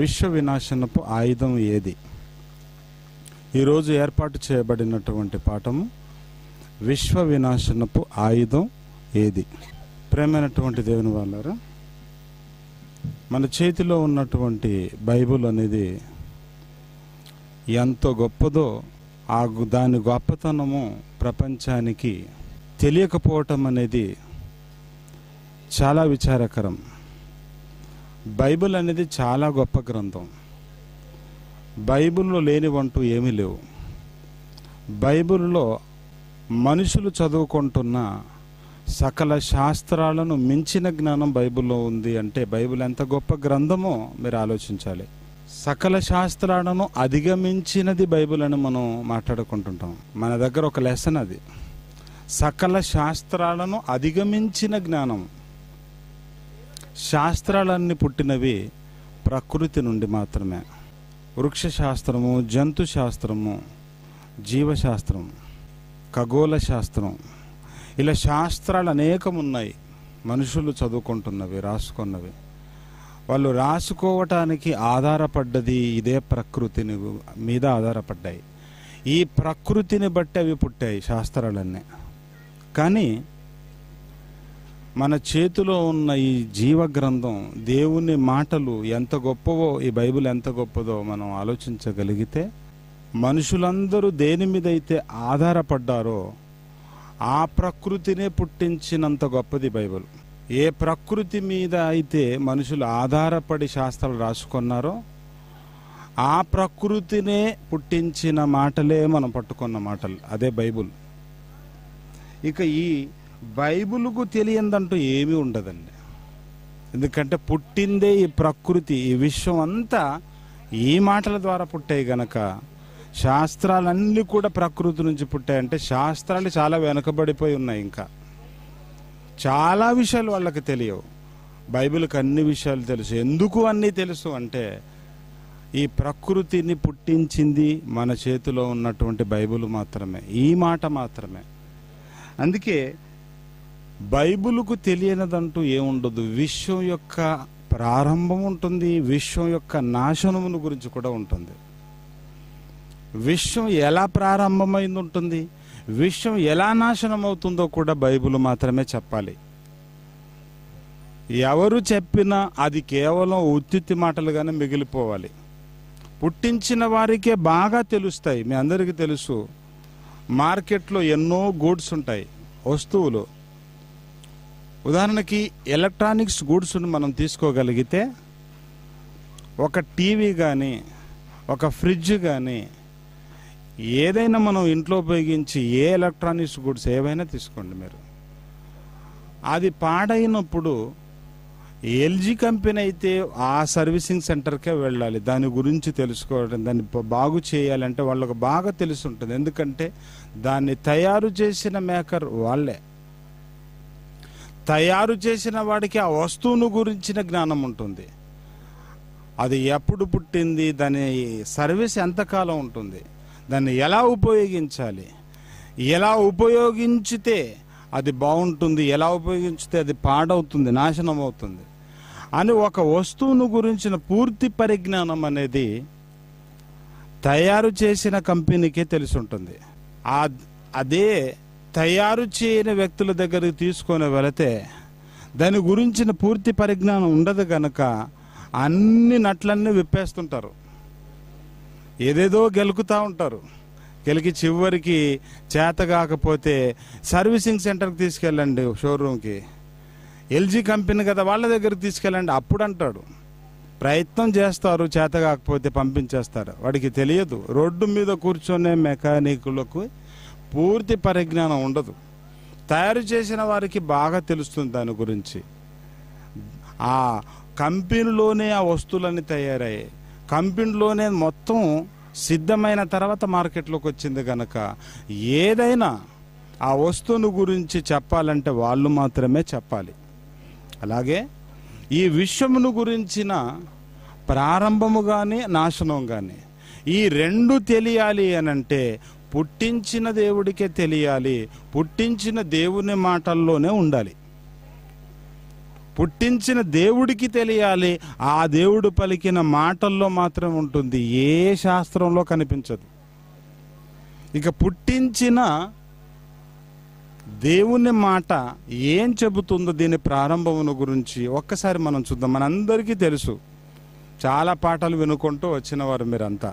విశ్వ వినాశనపు ఆయుధం ఏది ఈరోజు ఏర్పాటు చేయబడినటువంటి పాఠము విశ్వ వినాశనపు ఆయుధం ఏది ప్రేమైనటువంటి దేవుని వాళ్ళారా మన చేతిలో ఉన్నటువంటి బైబుల్ అనేది ఎంతో గొప్పదో ఆ దాని గొప్పతనము ప్రపంచానికి తెలియకపోవటం అనేది చాలా విచారకరం బైబిల్ అనేది చాలా గొప్ప గ్రంథం బైబిల్లో లేనివంటూ ఏమీ లేవు బైబిల్లో మనుషులు చదువుకుంటున్న సకల శాస్త్రాలను మించిన జ్ఞానం బైబిల్లో ఉంది అంటే బైబిల్ ఎంత గొప్ప గ్రంథమో మీరు ఆలోచించాలి సకల శాస్త్రాలను అధిగమించినది బైబిల్ అని మనం మాట్లాడుకుంటుంటాం మన దగ్గర ఒక లెసన్ అది సకల శాస్త్రాలను అధిగమించిన జ్ఞానం శాస్త్రాలన్నీ పుట్టినవి ప్రకృతి నుండి మాత్రమే వృక్షశాస్త్రము జంతు శాస్త్రము జీవశాస్త్రం ఖగోళ శాస్త్రం ఇలా శాస్త్రాలు అనేకం ఉన్నాయి మనుషులు చదువుకుంటున్నవి రాసుకున్నవి వాళ్ళు రాసుకోవటానికి ఆధారపడ్డది ఇదే ప్రకృతిని మీద ఆధారపడ్డాయి ఈ ప్రకృతిని బట్టి అవి పుట్టాయి శాస్త్రాలన్నీ కానీ మన చేతిలో ఉన్న ఈ జీవ గ్రంథం దేవుని మాటలు ఎంత గొప్పవో ఈ బైబిల్ ఎంత గొప్పదో మనం ఆలోచించగలిగితే మనుషులందరూ దేని మీద అయితే ఆధారపడ్డారో ఆ ప్రకృతినే పుట్టించినంత గొప్పది బైబిల్ ఏ ప్రకృతి మీద అయితే మనుషులు ఆధారపడి శాస్త్రాలు రాసుకున్నారో ఆ ప్రకృతినే పుట్టించిన మాటలే మనం పట్టుకున్న మాటలు అదే బైబుల్ ఇక ఈ బైబుల్కు తెలియందంటూ ఏమీ ఉండదండి ఎందుకంటే పుట్టిందే ఈ ప్రకృతి ఈ విశ్వం అంతా ఈ మాటల ద్వారా పుట్టాయి గనక శాస్త్రాలన్నీ కూడా ప్రకృతి నుంచి పుట్టాయి అంటే శాస్త్రాలు చాలా వెనుకబడిపోయి ఉన్నాయి ఇంకా చాలా విషయాలు వాళ్ళకి తెలియవు బైబిల్కి అన్ని విషయాలు తెలుసు ఎందుకు అన్నీ తెలుసు అంటే ఈ ప్రకృతిని పుట్టించింది మన చేతిలో ఉన్నటువంటి బైబిల్ మాత్రమే ఈ మాట మాత్రమే అందుకే బైబులుకు తెలియనిదంటూ ఏముండదు విశ్వం యొక్క ప్రారంభం ఉంటుంది విశ్వం యొక్క నాశనమును గురించి కూడా ఉంటుంది విశ్వం ఎలా ప్రారంభమైంది ఉంటుంది విశ్వం ఎలా నాశనం అవుతుందో కూడా బైబుల్ మాత్రమే చెప్పాలి ఎవరు చెప్పినా అది కేవలం ఉత్తి మాటలుగానే మిగిలిపోవాలి పుట్టించిన వారికే బాగా తెలుస్తాయి మీ అందరికీ తెలుసు మార్కెట్లో ఎన్నో గూడ్స్ ఉంటాయి వస్తువులు ఉదాహరణకి ఎలక్ట్రానిక్స్ గూడ్స్ను మనం తీసుకోగలిగితే ఒక టీవీ కానీ ఒక ఫ్రిడ్జ్ కానీ ఏదైనా మనం ఇంట్లో ఉపయోగించి ఏ ఎలక్ట్రానిక్స్ గూడ్స్ ఏవైనా తీసుకోండి మీరు అది పాడైనప్పుడు ఎల్జీ కంపెనీ అయితే ఆ సర్వీసింగ్ సెంటర్కే వెళ్ళాలి దాని గురించి తెలుసుకోవడం దాన్ని బాగు చేయాలంటే వాళ్ళకు బాగా ఉంటుంది ఎందుకంటే దాన్ని తయారు చేసిన మేకర్ వాళ్ళే తయారు చేసిన వాడికి ఆ వస్తువును గురించిన జ్ఞానం ఉంటుంది అది ఎప్పుడు పుట్టింది దాని సర్వీస్ ఎంతకాలం ఉంటుంది దాన్ని ఎలా ఉపయోగించాలి ఎలా ఉపయోగించితే అది బాగుంటుంది ఎలా ఉపయోగించితే అది పాడవుతుంది నాశనం అవుతుంది అని ఒక వస్తువును గురించిన పూర్తి పరిజ్ఞానం అనేది తయారు చేసిన కంపెనీకే తెలిసి ఉంటుంది అదే తయారు చేయని వ్యక్తుల దగ్గరికి తీసుకొని వెళితే దాని గురించిన పూర్తి పరిజ్ఞానం ఉండదు కనుక అన్ని నట్లన్నీ విప్పేస్తుంటారు ఏదేదో గెలుకుతూ ఉంటారు గెలికి చివరికి చేత కాకపోతే సర్వీసింగ్ సెంటర్కి తీసుకెళ్ళండి షోరూమ్కి ఎల్జీ కంపెనీ కదా వాళ్ళ దగ్గరికి తీసుకెళ్ళండి అప్పుడు అంటాడు ప్రయత్నం చేస్తారు చేత కాకపోతే పంపించేస్తారు వాడికి తెలియదు రోడ్డు మీద కూర్చొనే మెకానిక్లకు పూర్తి పరిజ్ఞానం ఉండదు తయారు చేసిన వారికి బాగా తెలుస్తుంది దాని గురించి ఆ కంపెనీలోనే ఆ వస్తువులన్నీ తయారయ్యాయి కంపెనీలోనే మొత్తం సిద్ధమైన తర్వాత మార్కెట్లోకి వచ్చింది కనుక ఏదైనా ఆ వస్తువును గురించి చెప్పాలంటే వాళ్ళు మాత్రమే చెప్పాలి అలాగే ఈ విశ్వమును గురించిన ప్రారంభము కానీ నాశనం కానీ ఈ రెండు తెలియాలి అనంటే పుట్టించిన దేవుడికే తెలియాలి పుట్టించిన దేవుని మాటల్లోనే ఉండాలి పుట్టించిన దేవుడికి తెలియాలి ఆ దేవుడు పలికిన మాటల్లో మాత్రం ఉంటుంది ఏ శాస్త్రంలో కనిపించదు ఇక పుట్టించిన దేవుని మాట ఏం చెబుతుందో దీని ప్రారంభమును గురించి ఒక్కసారి మనం చూద్దాం మనందరికీ తెలుసు చాలా పాటలు వినుకుంటూ వచ్చినవారు మీరంతా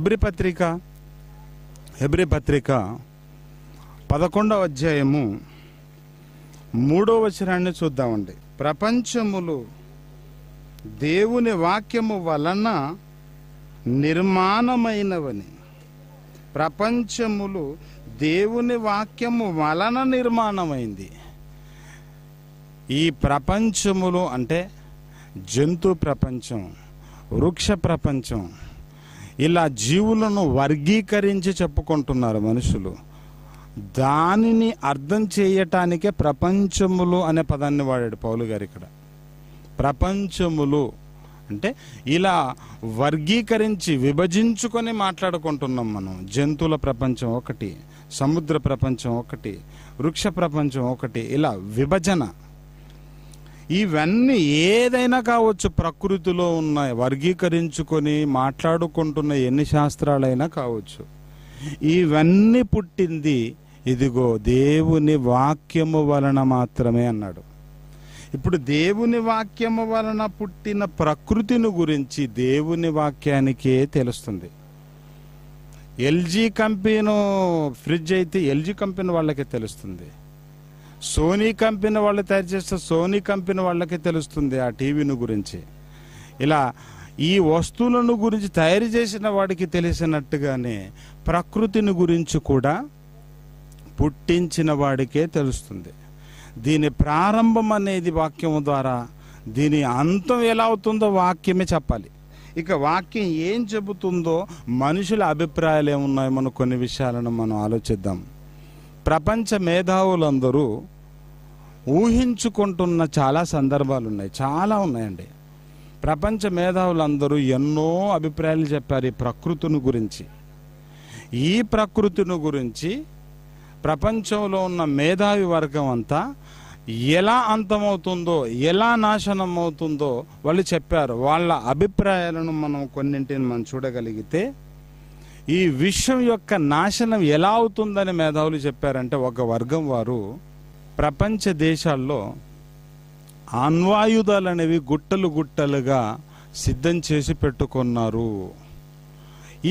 ఎబ్రి పత్రిక హెబ్రి పత్రిక పదకొండవ అధ్యాయము మూడవ వచనాన్ని చూద్దామండి ప్రపంచములు దేవుని వాక్యము వలన నిర్మాణమైనవని ప్రపంచములు దేవుని వాక్యము వలన నిర్మాణమైంది ఈ ప్రపంచములు అంటే జంతు ప్రపంచం వృక్ష ప్రపంచం ఇలా జీవులను వర్గీకరించి చెప్పుకుంటున్నారు మనుషులు దానిని అర్థం చేయటానికే ప్రపంచములు అనే పదాన్ని వాడాడు పౌలు గారు ఇక్కడ ప్రపంచములు అంటే ఇలా వర్గీకరించి విభజించుకొని మాట్లాడుకుంటున్నాం మనం జంతువుల ప్రపంచం ఒకటి సముద్ర ప్రపంచం ఒకటి వృక్ష ప్రపంచం ఒకటి ఇలా విభజన ఇవన్నీ ఏదైనా కావచ్చు ప్రకృతిలో ఉన్న వర్గీకరించుకొని మాట్లాడుకుంటున్న ఎన్ని శాస్త్రాలైనా కావచ్చు ఇవన్నీ పుట్టింది ఇదిగో దేవుని వాక్యము వలన మాత్రమే అన్నాడు ఇప్పుడు దేవుని వాక్యము వలన పుట్టిన ప్రకృతిని గురించి దేవుని వాక్యానికే తెలుస్తుంది ఎల్జీ కంపెనీ ఫ్రిడ్జ్ అయితే ఎల్జీ కంపెనీ వాళ్ళకే తెలుస్తుంది సోనీ కంపెనీ వాళ్ళు తయారు చేస్తే సోనీ కంపెనీ వాళ్ళకి తెలుస్తుంది ఆ టీవీని గురించి ఇలా ఈ వస్తువులను గురించి తయారు చేసిన వాడికి తెలిసినట్టుగానే ప్రకృతిని గురించి కూడా పుట్టించిన వాడికే తెలుస్తుంది దీని ప్రారంభం అనేది వాక్యం ద్వారా దీని అంతం ఎలా అవుతుందో వాక్యమే చెప్పాలి ఇక వాక్యం ఏం చెబుతుందో మనుషుల అభిప్రాయాలు ఏమున్నాయో మనం కొన్ని విషయాలను మనం ఆలోచిద్దాం ప్రపంచ మేధావులందరూ ఊహించుకుంటున్న చాలా సందర్భాలు ఉన్నాయి చాలా ఉన్నాయండి ప్రపంచ మేధావులందరూ ఎన్నో అభిప్రాయాలు చెప్పారు ఈ ప్రకృతిని గురించి ఈ ప్రకృతిని గురించి ప్రపంచంలో ఉన్న మేధావి వర్గం అంతా ఎలా అంతమవుతుందో ఎలా నాశనం అవుతుందో వాళ్ళు చెప్పారు వాళ్ళ అభిప్రాయాలను మనం కొన్నింటిని మనం చూడగలిగితే ఈ విశ్వం యొక్క నాశనం ఎలా అవుతుందని మేధావులు చెప్పారంటే ఒక వర్గం వారు ప్రపంచ దేశాల్లో అణ్వాయుధాలు అనేవి గుట్టలు గుట్టలుగా సిద్ధం చేసి పెట్టుకున్నారు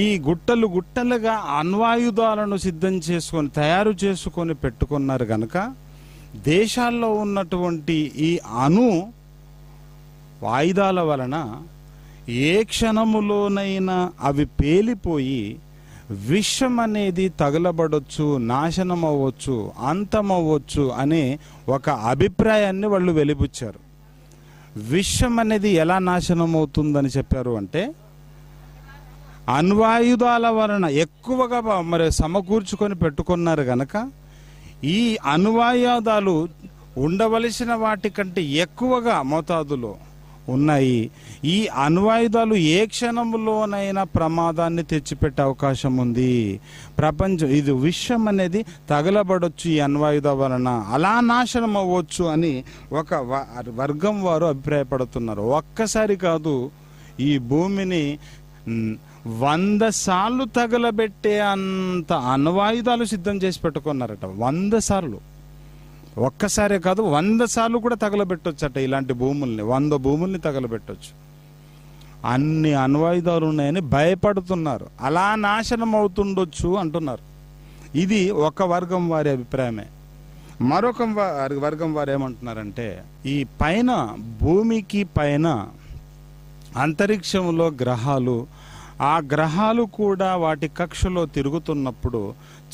ఈ గుట్టలు గుట్టలుగా అణ్వాయుధాలను సిద్ధం చేసుకొని తయారు చేసుకొని పెట్టుకున్నారు కనుక దేశాల్లో ఉన్నటువంటి ఈ అణు వాయిదాల వలన ఏ క్షణములోనైనా అవి పేలిపోయి విషం అనేది తగలబడొచ్చు నాశనం అవ్వచ్చు అంతం అవ్వచ్చు అనే ఒక అభిప్రాయాన్ని వాళ్ళు వెలిబుచ్చారు విషం అనేది ఎలా నాశనం అవుతుందని చెప్పారు అంటే అణ్వాయుధాల వలన ఎక్కువగా మరి సమకూర్చుకొని పెట్టుకున్నారు కనుక ఈ అణ్వాయుధాలు ఉండవలసిన వాటి కంటే ఎక్కువగా మోతాదులో ఉన్నాయి ఈ అణ్వాయుధాలు ఏ క్షణంలోనైనా ప్రమాదాన్ని తెచ్చిపెట్టే అవకాశం ఉంది ప్రపంచం ఇది విశ్వం అనేది తగలబడొచ్చు ఈ అణ్వాయుధ వలన అలా నాశనం అవ్వచ్చు అని ఒక వర్గం వారు అభిప్రాయపడుతున్నారు ఒక్కసారి కాదు ఈ భూమిని వంద సార్లు తగలబెట్టే అంత అణ్వాయుధాలు సిద్ధం చేసి పెట్టుకున్నారట వంద సార్లు ఒక్కసారే కాదు వంద సార్లు కూడా తగలబెట్టొచ్చట ఇలాంటి భూముల్ని వంద భూముల్ని తగలబెట్టొచ్చు అన్ని అణ్వాయుధాలు ఉన్నాయని భయపడుతున్నారు అలా నాశనం అవుతుండొచ్చు అంటున్నారు ఇది ఒక వర్గం వారి అభిప్రాయమే మరొక వర్గం వారు ఏమంటున్నారంటే ఈ పైన భూమికి పైన అంతరిక్షంలో గ్రహాలు ఆ గ్రహాలు కూడా వాటి కక్షలో తిరుగుతున్నప్పుడు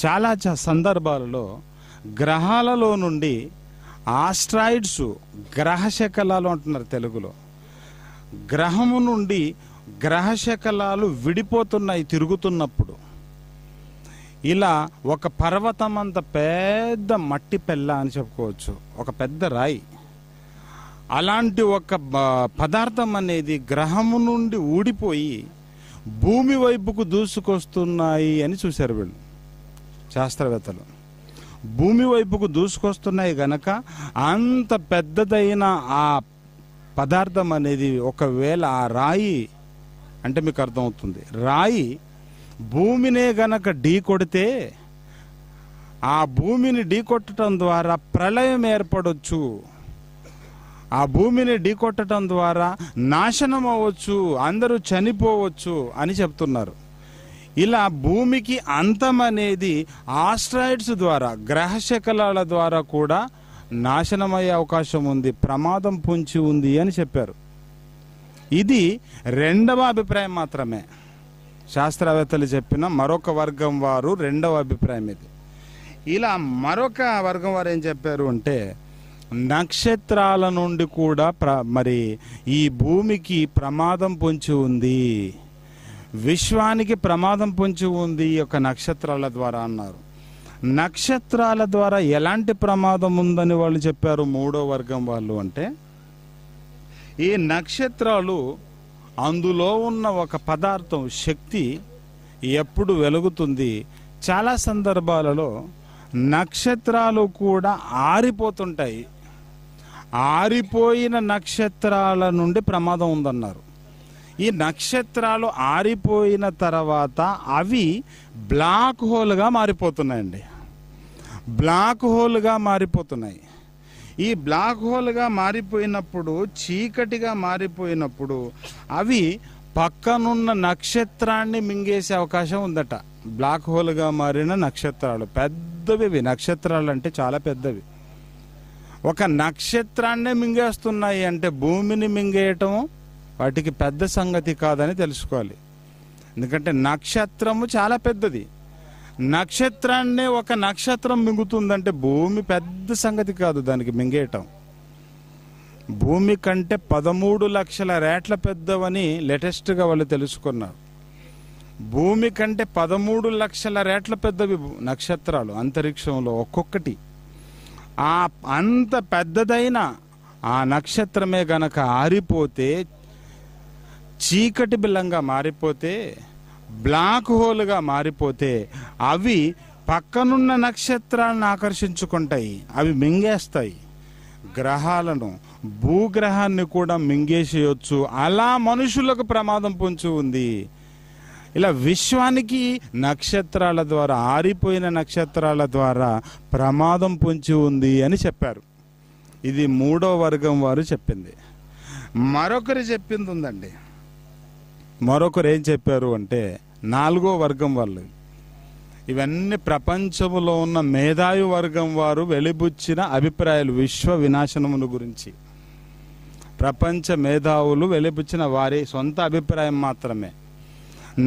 చాలా సందర్భాలలో గ్రహాలలో నుండి ఆస్ట్రాయిడ్స్ గ్రహశకలాలు అంటున్నారు తెలుగులో గ్రహము నుండి గ్రహశకలాలు విడిపోతున్నాయి తిరుగుతున్నప్పుడు ఇలా ఒక పర్వతం అంత పెద్ద మట్టి పెళ్ళ అని చెప్పుకోవచ్చు ఒక పెద్ద రాయి అలాంటి ఒక పదార్థం అనేది గ్రహము నుండి ఊడిపోయి భూమి వైపుకు దూసుకొస్తున్నాయి అని చూశారు వీళ్ళు శాస్త్రవేత్తలు భూమి వైపుకు దూసుకొస్తున్నాయి గనక అంత పెద్దదైన ఆ పదార్థం అనేది ఒకవేళ ఆ రాయి అంటే మీకు అర్థమవుతుంది రాయి భూమినే గనక ఢీ కొడితే ఆ భూమిని కొట్టడం ద్వారా ప్రళయం ఏర్పడవచ్చు ఆ భూమిని కొట్టడం ద్వారా నాశనం అవ్వచ్చు అందరూ చనిపోవచ్చు అని చెప్తున్నారు ఇలా భూమికి అంతం అనేది ఆస్ట్రాయిడ్స్ ద్వారా గ్రహశకలాల ద్వారా కూడా నాశనమయ్యే అవకాశం ఉంది ప్రమాదం పొంచి ఉంది అని చెప్పారు ఇది రెండవ అభిప్రాయం మాత్రమే శాస్త్రవేత్తలు చెప్పిన మరొక వర్గం వారు రెండవ అభిప్రాయం ఇది ఇలా మరొక వర్గం వారు ఏం చెప్పారు అంటే నక్షత్రాల నుండి కూడా ప్ర మరి ఈ భూమికి ప్రమాదం పొంచి ఉంది విశ్వానికి ప్రమాదం పొంచి ఉంది ఈ యొక్క నక్షత్రాల ద్వారా అన్నారు నక్షత్రాల ద్వారా ఎలాంటి ప్రమాదం ఉందని వాళ్ళు చెప్పారు మూడో వర్గం వాళ్ళు అంటే ఈ నక్షత్రాలు అందులో ఉన్న ఒక పదార్థం శక్తి ఎప్పుడు వెలుగుతుంది చాలా సందర్భాలలో నక్షత్రాలు కూడా ఆరిపోతుంటాయి ఆరిపోయిన నక్షత్రాల నుండి ప్రమాదం ఉందన్నారు ఈ నక్షత్రాలు ఆరిపోయిన తర్వాత అవి బ్లాక్ హోల్గా మారిపోతున్నాయండి బ్లాక్ హోల్గా మారిపోతున్నాయి ఈ బ్లాక్ హోల్గా మారిపోయినప్పుడు చీకటిగా మారిపోయినప్పుడు అవి పక్కనున్న నక్షత్రాన్ని మింగేసే అవకాశం ఉందట బ్లాక్ హోల్గా మారిన నక్షత్రాలు పెద్దవి నక్షత్రాలు అంటే చాలా పెద్దవి ఒక నక్షత్రాన్నే మింగేస్తున్నాయి అంటే భూమిని మింగేయటం వాటికి పెద్ద సంగతి కాదని తెలుసుకోవాలి ఎందుకంటే నక్షత్రము చాలా పెద్దది నక్షత్రాన్ని ఒక నక్షత్రం మింగుతుందంటే భూమి పెద్ద సంగతి కాదు దానికి మింగేయటం భూమి కంటే పదమూడు లక్షల రేట్ల పెద్దవని లేటెస్ట్గా వాళ్ళు తెలుసుకున్నారు భూమి కంటే పదమూడు లక్షల రేట్ల పెద్దవి నక్షత్రాలు అంతరిక్షంలో ఒక్కొక్కటి ఆ అంత పెద్దదైన ఆ నక్షత్రమే గనక ఆరిపోతే చీకటి బిల్లంగా మారిపోతే బ్లాక్ హోల్గా మారిపోతే అవి పక్కనున్న నక్షత్రాలను ఆకర్షించుకుంటాయి అవి మింగేస్తాయి గ్రహాలను భూగ్రహాన్ని కూడా మింగేసేయొచ్చు అలా మనుషులకు ప్రమాదం పొంచి ఉంది ఇలా విశ్వానికి నక్షత్రాల ద్వారా ఆరిపోయిన నక్షత్రాల ద్వారా ప్రమాదం పొంచి ఉంది అని చెప్పారు ఇది మూడో వర్గం వారు చెప్పింది మరొకరు చెప్పింది ఉందండి మరొకరు ఏం చెప్పారు అంటే నాలుగో వర్గం వాళ్ళు ఇవన్నీ ప్రపంచంలో ఉన్న మేధావి వర్గం వారు వెలిబుచ్చిన అభిప్రాయాలు విశ్వ వినాశనముల గురించి ప్రపంచ మేధావులు వెలిబుచ్చిన వారి సొంత అభిప్రాయం మాత్రమే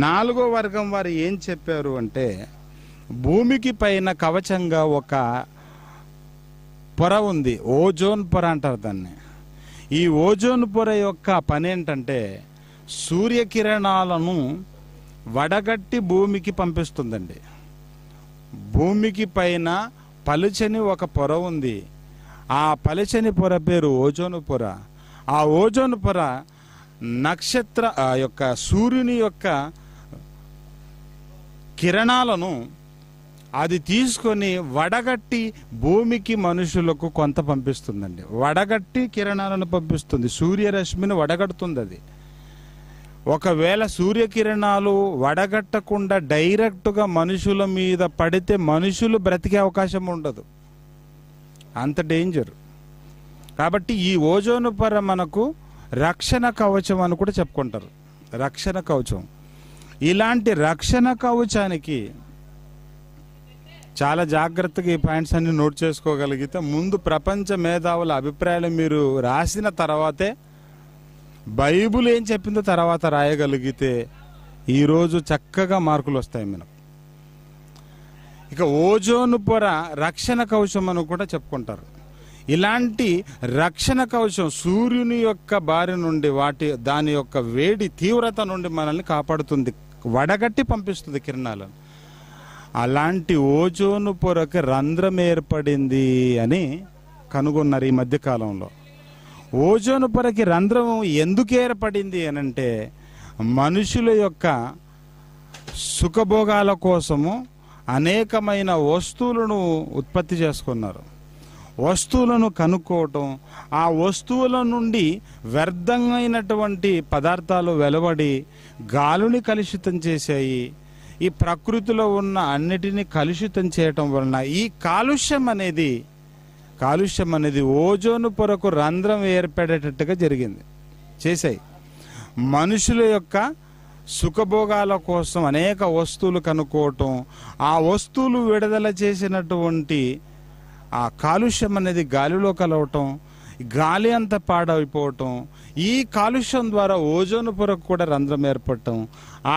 నాలుగో వర్గం వారు ఏం చెప్పారు అంటే భూమికి పైన కవచంగా ఒక పొర ఉంది ఓజోన్ పొర అంటారు దాన్ని ఈ ఓజోన్ పొర యొక్క పని ఏంటంటే సూర్యకిరణాలను వడగట్టి భూమికి పంపిస్తుందండి భూమికి పైన పలుచని ఒక పొర ఉంది ఆ పలుచని పొర పేరు ఓజోను పొర ఆ ఓజోను పొర నక్షత్ర యొక్క సూర్యుని యొక్క కిరణాలను అది తీసుకొని వడగట్టి భూమికి మనుషులకు కొంత పంపిస్తుందండి వడగట్టి కిరణాలను పంపిస్తుంది సూర్యరశ్మిని వడగడుతుంది అది ఒకవేళ సూర్యకిరణాలు వడగట్టకుండా డైరెక్ట్గా మనుషుల మీద పడితే మనుషులు బ్రతికే అవకాశం ఉండదు అంత డేంజర్ కాబట్టి ఈ ఓజోను పొర మనకు రక్షణ కవచం అని కూడా చెప్పుకుంటారు రక్షణ కవచం ఇలాంటి రక్షణ కవచానికి చాలా జాగ్రత్తగా ఈ పాయింట్స్ అన్ని నోట్ చేసుకోగలిగితే ముందు ప్రపంచ మేధావుల అభిప్రాయాలు మీరు రాసిన తర్వాతే బైబుల్ ఏం చెప్పిందో తర్వాత రాయగలిగితే ఈరోజు చక్కగా మార్కులు వస్తాయి మనం ఇక ఓజోను పొర రక్షణ కవచం అని కూడా చెప్పుకుంటారు ఇలాంటి రక్షణ కవచం సూర్యుని యొక్క బారి నుండి వాటి దాని యొక్క వేడి తీవ్రత నుండి మనల్ని కాపాడుతుంది వడగట్టి పంపిస్తుంది కిరణాలను అలాంటి ఓజోను పొరకు రంధ్రం ఏర్పడింది అని కనుగొన్నారు ఈ మధ్యకాలంలో ఓజోను పొరకి రంధ్రం ఎందుకు ఏర్పడింది అనంటే మనుషుల యొక్క సుఖభోగాల కోసము అనేకమైన వస్తువులను ఉత్పత్తి చేసుకున్నారు వస్తువులను కనుక్కోవటం ఆ వస్తువుల నుండి వ్యర్థమైనటువంటి పదార్థాలు వెలువడి గాలుని కలుషితం చేశాయి ఈ ప్రకృతిలో ఉన్న అన్నిటినీ కలుషితం చేయటం వలన ఈ కాలుష్యం అనేది కాలుష్యం అనేది ఓజోను పొరకు రంధ్రం ఏర్పడేటట్టుగా జరిగింది చేశాయి మనుషుల యొక్క సుఖభోగాల కోసం అనేక వస్తువులు కనుక్కోవటం ఆ వస్తువులు విడుదల చేసినటువంటి ఆ కాలుష్యం అనేది గాలిలో కలవటం గాలి అంతా పాడైపోవటం ఈ కాలుష్యం ద్వారా ఓజోన్ పొరకు కూడా రంధ్రం ఏర్పడటం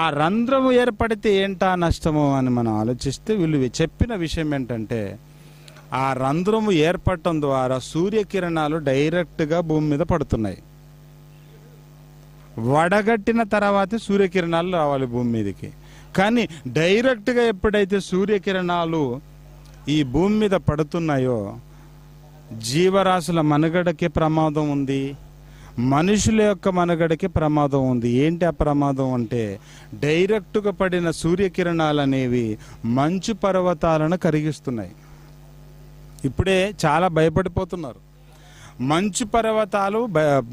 ఆ రంధ్రం ఏర్పడితే ఏంటా నష్టము అని మనం ఆలోచిస్తే వీళ్ళు చెప్పిన విషయం ఏంటంటే ఆ రంధ్రము ఏర్పడటం ద్వారా సూర్యకిరణాలు డైరెక్ట్గా భూమి మీద పడుతున్నాయి వడగట్టిన తర్వాతే సూర్యకిరణాలు రావాలి భూమి మీదకి కానీ డైరెక్ట్గా ఎప్పుడైతే సూర్యకిరణాలు ఈ భూమి మీద పడుతున్నాయో జీవరాశుల మనుగడకి ప్రమాదం ఉంది మనుషుల యొక్క మనుగడకి ప్రమాదం ఉంది ఏంటి ఆ ప్రమాదం అంటే డైరెక్టుగా పడిన సూర్యకిరణాలు అనేవి మంచు పర్వతాలను కరిగిస్తున్నాయి ఇప్పుడే చాలా భయపడిపోతున్నారు మంచు పర్వతాలు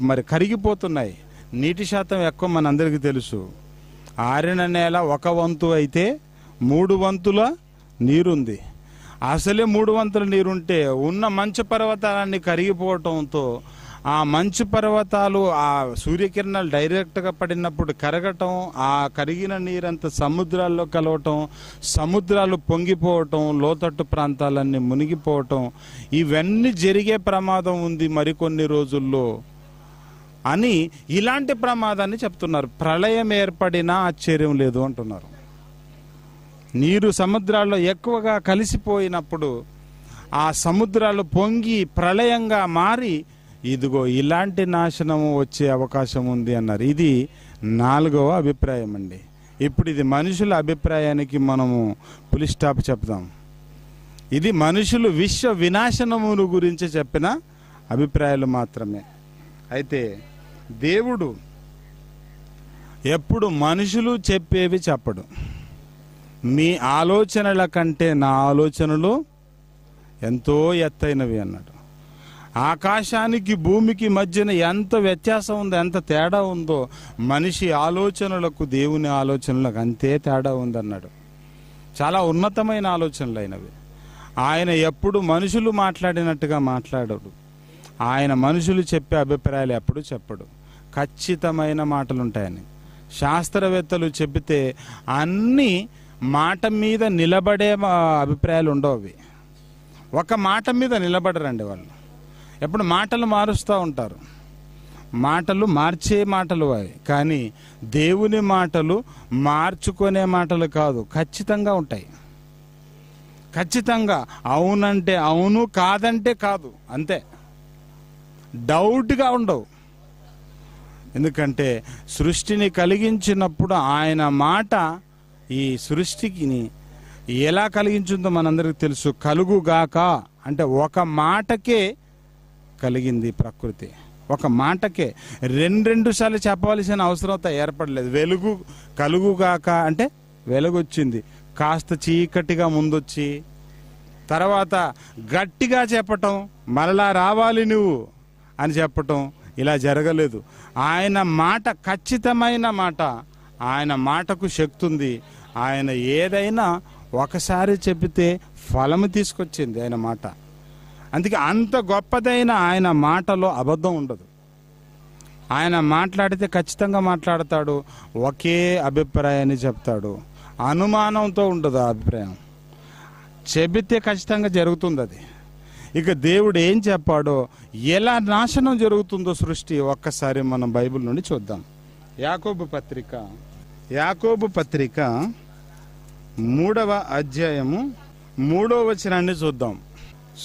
మరి కరిగిపోతున్నాయి నీటి శాతం ఎక్కువ మనందరికీ తెలుసు ఆరిన నేల ఒక వంతు అయితే మూడు వంతుల నీరుంది అసలే మూడు వంతుల నీరుంటే ఉన్న మంచు పర్వతాలన్నీ కరిగిపోవటంతో ఆ మంచు పర్వతాలు ఆ సూర్యకిరణాలు డైరెక్ట్గా పడినప్పుడు కరగటం ఆ కరిగిన నీరంతా సముద్రాల్లో కలవటం సముద్రాలు పొంగిపోవటం లోతట్టు ప్రాంతాలన్నీ మునిగిపోవటం ఇవన్నీ జరిగే ప్రమాదం ఉంది మరికొన్ని రోజుల్లో అని ఇలాంటి ప్రమాదాన్ని చెప్తున్నారు ప్రళయం ఏర్పడినా ఆశ్చర్యం లేదు అంటున్నారు నీరు సముద్రాల్లో ఎక్కువగా కలిసిపోయినప్పుడు ఆ సముద్రాలు పొంగి ప్రళయంగా మారి ఇదిగో ఇలాంటి నాశనము వచ్చే అవకాశం ఉంది అన్నారు ఇది నాలుగవ అభిప్రాయం అండి ఇప్పుడు ఇది మనుషుల అభిప్రాయానికి మనము పులి స్టాప్ చెప్దాం ఇది మనుషులు విశ్వ వినాశనమును గురించి చెప్పిన అభిప్రాయాలు మాత్రమే అయితే దేవుడు ఎప్పుడు మనుషులు చెప్పేవి చెప్పడు మీ ఆలోచనల కంటే నా ఆలోచనలు ఎంతో ఎత్తైనవి అన్నాడు ఆకాశానికి భూమికి మధ్యన ఎంత వ్యత్యాసం ఉందో ఎంత తేడా ఉందో మనిషి ఆలోచనలకు దేవుని ఆలోచనలకు అంతే తేడా ఉందన్నాడు చాలా ఉన్నతమైన ఆలోచనలు అయినవి ఆయన ఎప్పుడు మనుషులు మాట్లాడినట్టుగా మాట్లాడడు ఆయన మనుషులు చెప్పే అభిప్రాయాలు ఎప్పుడు చెప్పడు ఖచ్చితమైన మాటలు ఉంటాయని శాస్త్రవేత్తలు చెబితే అన్నీ మాట మీద నిలబడే అభిప్రాయాలు ఉండవు ఒక మాట మీద నిలబడరండి వాళ్ళు ఎప్పుడు మాటలు మారుస్తూ ఉంటారు మాటలు మార్చే మాటలు అవి కానీ దేవుని మాటలు మార్చుకునే మాటలు కాదు ఖచ్చితంగా ఉంటాయి ఖచ్చితంగా అవునంటే అవును కాదంటే కాదు అంతే డౌట్గా ఉండవు ఎందుకంటే సృష్టిని కలిగించినప్పుడు ఆయన మాట ఈ సృష్టికిని ఎలా కలిగించిందో మనందరికీ తెలుసు కలుగుగాక అంటే ఒక మాటకే కలిగింది ప్రకృతి ఒక మాటకే రెండు రెండు సార్లు చెప్పవలసిన అవసరం ఏర్పడలేదు వెలుగు కలుగుగాక అంటే వెలుగొచ్చింది కాస్త చీకటిగా ముందొచ్చి తర్వాత గట్టిగా చెప్పటం మరలా రావాలి నువ్వు అని చెప్పటం ఇలా జరగలేదు ఆయన మాట ఖచ్చితమైన మాట ఆయన మాటకు శక్తి ఉంది ఆయన ఏదైనా ఒకసారి చెబితే ఫలము తీసుకొచ్చింది ఆయన మాట అందుకే అంత గొప్పదైన ఆయన మాటలో అబద్ధం ఉండదు ఆయన మాట్లాడితే ఖచ్చితంగా మాట్లాడతాడు ఒకే అభిప్రాయాన్ని చెప్తాడు అనుమానంతో ఉండదు ఆ అభిప్రాయం చెబితే ఖచ్చితంగా జరుగుతుంది అది ఇక దేవుడు ఏం చెప్పాడో ఎలా నాశనం జరుగుతుందో సృష్టి ఒక్కసారి మనం బైబిల్ నుండి చూద్దాం యాకోబు పత్రిక యాకోబు పత్రిక మూడవ అధ్యాయము మూడవ వచనాన్ని చూద్దాం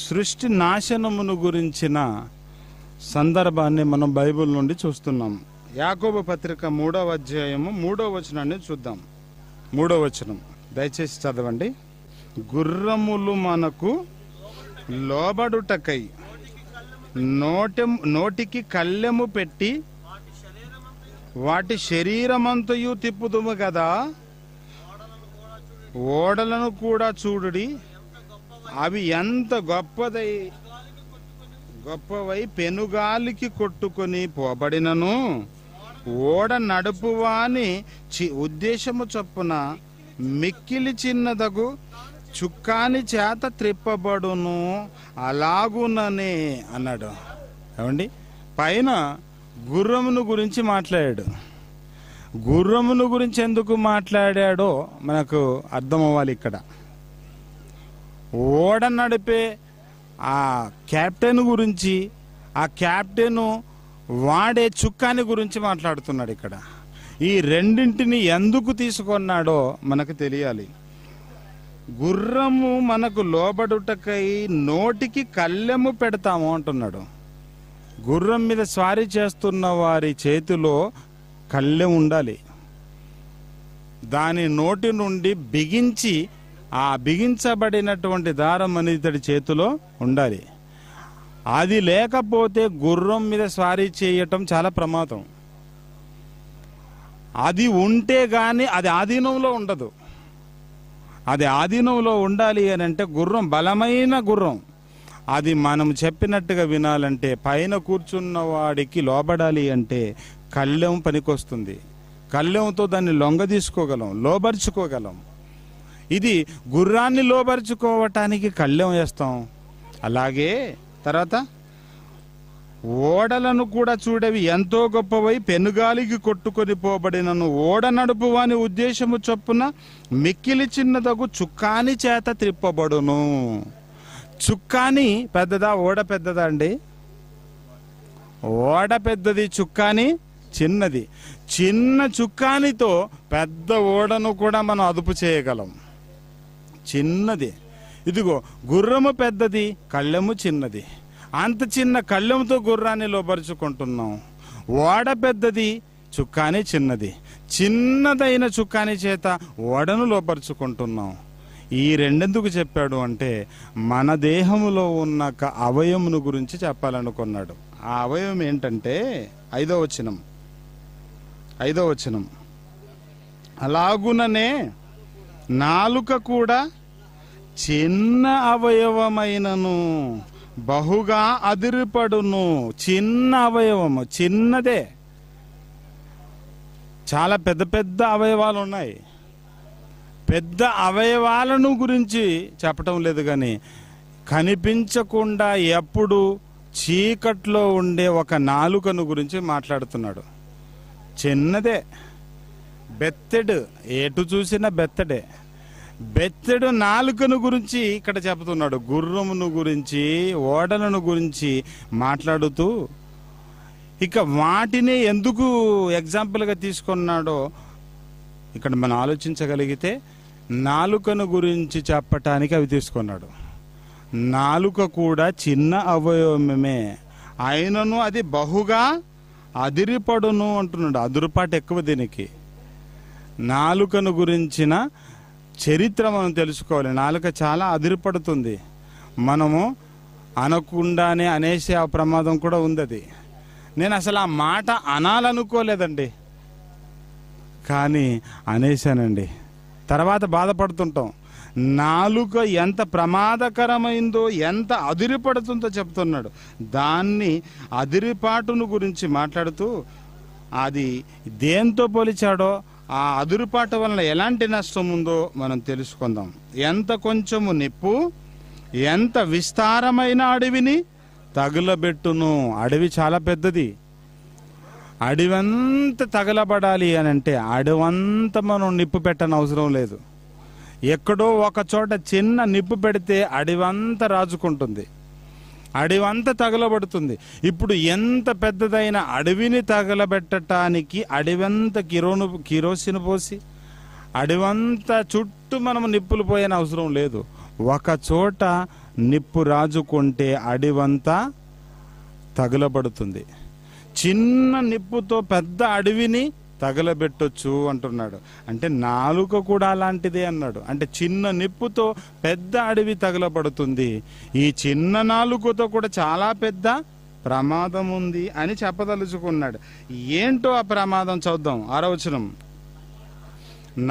సృష్టి నాశనమును గురించిన సందర్భాన్ని మనం బైబిల్ నుండి చూస్తున్నాం యాకోబ పత్రిక మూడవ అధ్యాయము మూడవ వచనాన్ని చూద్దాం మూడవ వచనం దయచేసి చదవండి గుర్రములు మనకు లోబడుటకై నోటి నోటికి కళ్ళెము పెట్టి వాటి శరీరమంతయు తిప్పుదుము కదా ఓడలను కూడా చూడుడి అవి ఎంత గొప్పదై గొప్పవై పెనుగాలికి కొట్టుకొని పోబడినను ఓడ నడుపువాని చి ఉద్దేశము చొప్పున మిక్కిలి చిన్నదగు చుక్కాని చేత త్రిప్పబడును అలాగుననే అన్నాడు ఏమండి పైన గుర్రమును గురించి మాట్లాడాడు గుర్రమును గురించి ఎందుకు మాట్లాడాడో మనకు అర్థమవ్వాలి ఇక్కడ ఓడ నడిపే ఆ క్యాప్టెన్ గురించి ఆ క్యాప్టెన్ వాడే చుక్కాని గురించి మాట్లాడుతున్నాడు ఇక్కడ ఈ రెండింటిని ఎందుకు తీసుకున్నాడో మనకు తెలియాలి గుర్రము మనకు లోబడుటకై నోటికి కళ్ళెము పెడతాము అంటున్నాడు గుర్రం మీద స్వారీ చేస్తున్న వారి చేతిలో కళ్ళెం ఉండాలి దాని నోటి నుండి బిగించి ఆ బిగించబడినటువంటి దారం అనేది ఇతడి చేతిలో ఉండాలి అది లేకపోతే గుర్రం మీద స్వారీ చేయటం చాలా ప్రమాదం అది ఉంటే కానీ అది ఆధీనంలో ఉండదు అది ఆధీనంలో ఉండాలి అని అంటే గుర్రం బలమైన గుర్రం అది మనం చెప్పినట్టుగా వినాలంటే పైన కూర్చున్న వాడికి లోబడాలి అంటే కళ్ళెం పనికొస్తుంది కళ్ళెంతో దాన్ని లొంగ తీసుకోగలం లోబర్చుకోగలం ఇది గుర్రాన్ని లోపరుచుకోవటానికి కళ్ళెం వేస్తాం అలాగే తర్వాత ఓడలను కూడా చూడవి ఎంతో గొప్పవై పెనుగాలికి కొట్టుకొని పోబడినను ఓడ అని ఉద్దేశము చొప్పున మిక్కిలి చిన్నదగు చుక్కాని చేత త్రిప్పబడును చుక్కాని పెద్దదా ఓడ పెద్దదా అండి ఓడ పెద్దది చుక్కాని చిన్నది చిన్న చుక్కానితో పెద్ద ఓడను కూడా మనం అదుపు చేయగలం చిన్నది ఇదిగో గుర్రము పెద్దది కళ్ళెము చిన్నది అంత చిన్న కళ్ళెముతో గుర్రాన్ని లోపరుచుకుంటున్నాం ఓడ పెద్దది చుక్కానే చిన్నది చిన్నదైన చుక్కాని చేత ఓడను లోపరుచుకుంటున్నాం ఈ రెండెందుకు చెప్పాడు అంటే మన దేహములో ఉన్న అవయమును గురించి చెప్పాలనుకున్నాడు ఆ అవయవం ఏంటంటే ఐదో వచనం ఐదో వచనం అలాగుననే నాలుక కూడా చిన్న అవయవమైనను బహుగా అదిరిపడును చిన్న అవయవము చిన్నదే చాలా పెద్ద పెద్ద అవయవాలు ఉన్నాయి పెద్ద అవయవాలను గురించి చెప్పటం లేదు కానీ కనిపించకుండా ఎప్పుడు చీకట్లో ఉండే ఒక నాలుకను గురించి మాట్లాడుతున్నాడు చిన్నదే బెత్తెడు ఎటు చూసిన బెత్తడే బెత్తడు నాలుకను గురించి ఇక్కడ చెబుతున్నాడు గుర్రమును గురించి ఓడలను గురించి మాట్లాడుతూ ఇక వాటిని ఎందుకు ఎగ్జాంపుల్గా తీసుకున్నాడో ఇక్కడ మనం ఆలోచించగలిగితే నాలుకను గురించి చెప్పటానికి అవి తీసుకున్నాడు నాలుక కూడా చిన్న అవయవమే అయినను అది బహుగా అదిరిపడును అంటున్నాడు అదురుపాటు ఎక్కువ దీనికి నాలుకను గురించిన చరిత్ర మనం తెలుసుకోవాలి నాలుక చాలా అదిరిపడుతుంది మనము అనకుండానే అనేసి ఆ ప్రమాదం కూడా ఉంది నేను అసలు ఆ మాట అనాలనుకోలేదండి కానీ అనేశానండి తర్వాత బాధపడుతుంటాం నాలుక ఎంత ప్రమాదకరమైందో ఎంత అదిరిపడుతుందో చెప్తున్నాడు దాన్ని అదిరిపాటును గురించి మాట్లాడుతూ అది దేంతో పోలిచాడో ఆ అదురుపాటు వలన ఎలాంటి నష్టం ఉందో మనం తెలుసుకుందాం ఎంత కొంచెము నిప్పు ఎంత విస్తారమైన అడవిని తగులబెట్టును అడవి చాలా పెద్దది అడివంత తగలబడాలి అని అంటే అడవంత మనం నిప్పు పెట్టని అవసరం లేదు ఎక్కడో ఒక చోట చిన్న నిప్పు పెడితే అడవంత రాజుకుంటుంది అడవంతా తగలబడుతుంది ఇప్పుడు ఎంత పెద్దదైన అడవిని తగలబెట్టడానికి అడవంత కిరోను కిరోసిన్ పోసి అడవంతా చుట్టూ మనం నిప్పులు పోయని అవసరం లేదు ఒక చోట నిప్పు రాజుకుంటే అడవంతా తగలబడుతుంది చిన్న నిప్పుతో పెద్ద అడవిని తగలబెట్టొచ్చు అంటున్నాడు అంటే నాలుక కూడా అలాంటిదే అన్నాడు అంటే చిన్న నిప్పుతో పెద్ద అడవి తగలబడుతుంది ఈ చిన్న నాలుకతో కూడా చాలా పెద్ద ప్రమాదం ఉంది అని చెప్పదలుచుకున్నాడు ఏంటో ఆ ప్రమాదం చూద్దాం ఆరవచనం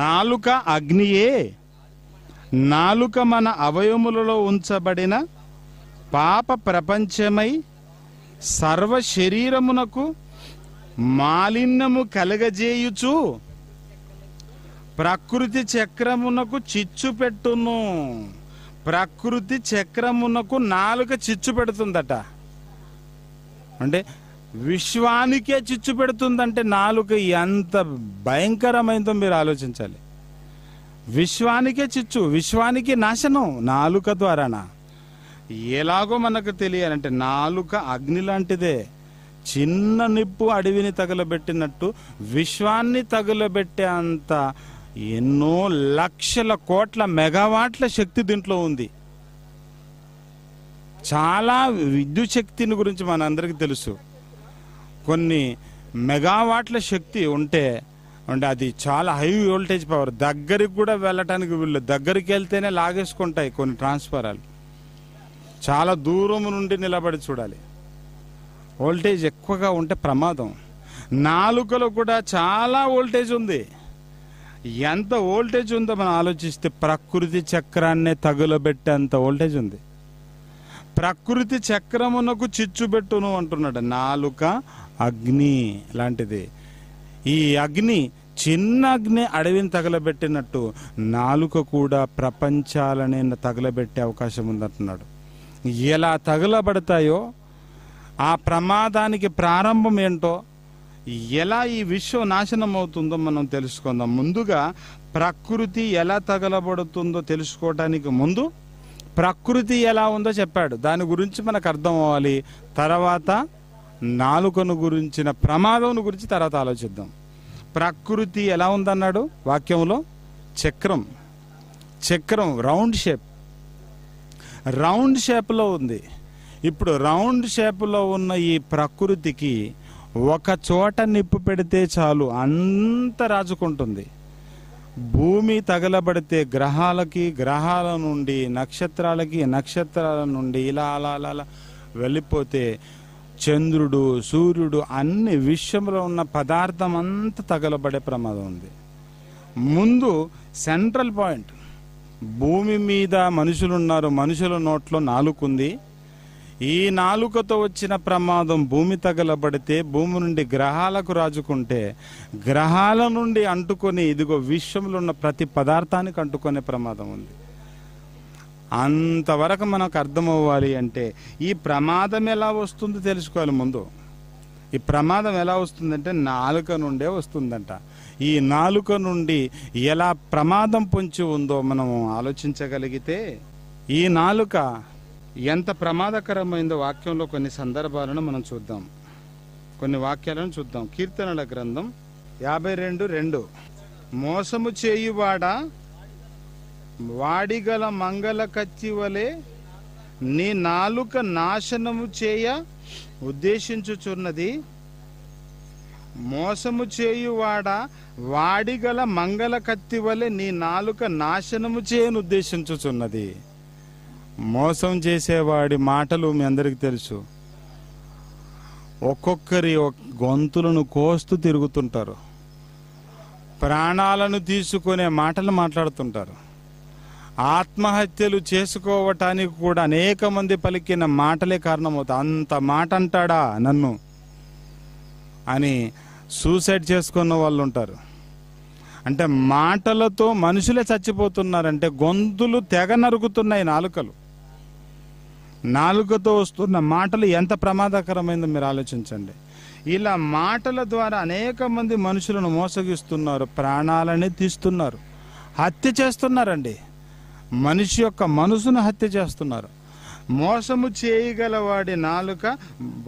నాలుక అగ్నియే నాలుక మన అవయములలో ఉంచబడిన పాప ప్రపంచమై సర్వ శరీరమునకు మాలిన్యము కలగజేయుచు ప్రకృతి చక్రమునకు చిచ్చు పెట్టును ప్రకృతి చక్రమునకు నాలుక చిచ్చు పెడుతుందట అంటే విశ్వానికే చిచ్చు పెడుతుందంటే నాలుక ఎంత భయంకరమైందో మీరు ఆలోచించాలి విశ్వానికే చిచ్చు విశ్వానికి నాశనం నాలుక ద్వారానా ఎలాగో మనకు తెలియాలంటే నాలుక అగ్ని లాంటిదే చిన్న నిప్పు అడవిని తగలబెట్టినట్టు విశ్వాన్ని తగలబెట్టే అంత ఎన్నో లక్షల కోట్ల మెగావాట్ల శక్తి దీంట్లో ఉంది చాలా విద్యుత్ శక్తిని గురించి అందరికీ తెలుసు కొన్ని మెగావాట్ల శక్తి ఉంటే అంటే అది చాలా హై వోల్టేజ్ పవర్ దగ్గరికి కూడా వెళ్ళటానికి వీళ్ళు దగ్గరికి వెళ్తేనే లాగేసుకుంటాయి కొన్ని ట్రాన్స్ఫారాలు చాలా దూరం నుండి నిలబడి చూడాలి వోల్టేజ్ ఎక్కువగా ఉంటే ప్రమాదం నాలుకలో కూడా చాలా వోల్టేజ్ ఉంది ఎంత వోల్టేజ్ ఉందో మనం ఆలోచిస్తే ప్రకృతి చక్రాన్నే తగులబెట్టేంత వోల్టేజ్ ఉంది ప్రకృతి చక్రమునకు చిచ్చుబెట్టును అంటున్నాడు నాలుక అగ్ని లాంటిది ఈ అగ్ని చిన్న అగ్ని అడవిని తగలబెట్టినట్టు నాలుక కూడా ప్రపంచాలనే తగలబెట్టే అవకాశం ఉందంటున్నాడు ఎలా తగలబడతాయో ఆ ప్రమాదానికి ప్రారంభం ఏంటో ఎలా ఈ విశ్వం నాశనం అవుతుందో మనం తెలుసుకుందాం ముందుగా ప్రకృతి ఎలా తగలబడుతుందో తెలుసుకోవటానికి ముందు ప్రకృతి ఎలా ఉందో చెప్పాడు దాని గురించి మనకు అర్థం అవ్వాలి తర్వాత నాలుకను గురించిన ప్రమాదం గురించి తర్వాత ఆలోచిద్దాం ప్రకృతి ఎలా ఉందన్నాడు వాక్యంలో చక్రం చక్రం రౌండ్ షేప్ రౌండ్ షేప్లో ఉంది ఇప్పుడు రౌండ్ షేప్లో ఉన్న ఈ ప్రకృతికి ఒక చోట నిప్పు పెడితే చాలు అంత రాజుకుంటుంది భూమి తగలబడితే గ్రహాలకి గ్రహాల నుండి నక్షత్రాలకి నక్షత్రాల నుండి ఇలా అలా అలా అలా వెళ్ళిపోతే చంద్రుడు సూర్యుడు అన్ని విశ్వంలో ఉన్న పదార్థం అంతా తగలబడే ప్రమాదం ఉంది ముందు సెంట్రల్ పాయింట్ భూమి మీద మనుషులు ఉన్నారు మనుషుల నోట్లో నాలుగు ఉంది ఈ నాలుకతో వచ్చిన ప్రమాదం భూమి తగలబడితే భూమి నుండి గ్రహాలకు రాజుకుంటే గ్రహాల నుండి అంటుకొని ఇదిగో విశ్వంలో ఉన్న ప్రతి పదార్థానికి అంటుకునే ప్రమాదం ఉంది అంతవరకు మనకు అర్థమవ్వాలి అంటే ఈ ప్రమాదం ఎలా వస్తుందో తెలుసుకోవాలి ముందు ఈ ప్రమాదం ఎలా వస్తుందంటే నాలుక నుండే వస్తుందంట ఈ నాలుక నుండి ఎలా ప్రమాదం పొంచి ఉందో మనం ఆలోచించగలిగితే ఈ నాలుక ఎంత ప్రమాదకరమైందో వాక్యంలో కొన్ని సందర్భాలను మనం చూద్దాం కొన్ని వాక్యాలను చూద్దాం కీర్తనల గ్రంథం యాభై రెండు రెండు మోసము చేయువాడ వాడిగల మంగళ కచ్చి వలె నీ నాలుక నాశనము చేయ ఉద్దేశించుచున్నది మోసము చేయువాడ వాడిగల మంగళ కత్తి వలె నీ నాలుక నాశనము చేయను ఉద్దేశించుచున్నది మోసం చేసేవాడి మాటలు మీ అందరికి తెలుసు ఒక్కొక్కరి గొంతులను కోస్తూ తిరుగుతుంటారు ప్రాణాలను తీసుకునే మాటలు మాట్లాడుతుంటారు ఆత్మహత్యలు చేసుకోవటానికి కూడా అనేక మంది పలికిన మాటలే కారణమవుతాయి అంత మాట అంటాడా నన్ను అని సూసైడ్ చేసుకున్న వాళ్ళు ఉంటారు అంటే మాటలతో మనుషులే చచ్చిపోతున్నారంటే గొంతులు తెగ నరుగుతున్నాయి నాలుకలు నాలుగుతో వస్తున్న మాటలు ఎంత ప్రమాదకరమైందో మీరు ఆలోచించండి ఇలా మాటల ద్వారా అనేక మంది మనుషులను మోసగిస్తున్నారు ప్రాణాలని తీస్తున్నారు హత్య చేస్తున్నారండి మనిషి యొక్క మనసును హత్య చేస్తున్నారు మోసము చేయగల వాడి నాలుక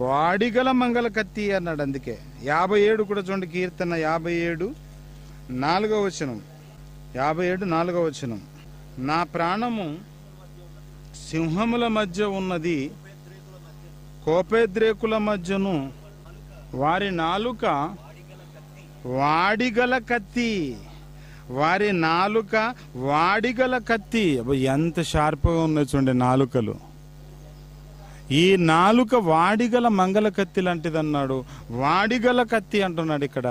వాడిగల మంగళ కత్తి అన్నాడు అందుకే యాభై ఏడు కూడా చూడండి కీర్తన యాభై ఏడు నాలుగవ వచనం యాభై ఏడు నాలుగవ వచనం నా ప్రాణము సింహముల మధ్య ఉన్నది కోపేద్రేకుల మధ్యను వారి నాలుక వాడిగల కత్తి వారి నాలుక వాడిగల కత్తి ఎంత షార్ప్గా ఉన్నాయి చూడండి నాలుకలు ఈ నాలుక వాడిగల మంగళ కత్తి లాంటిది అన్నాడు వాడిగల కత్తి అంటున్నాడు ఇక్కడ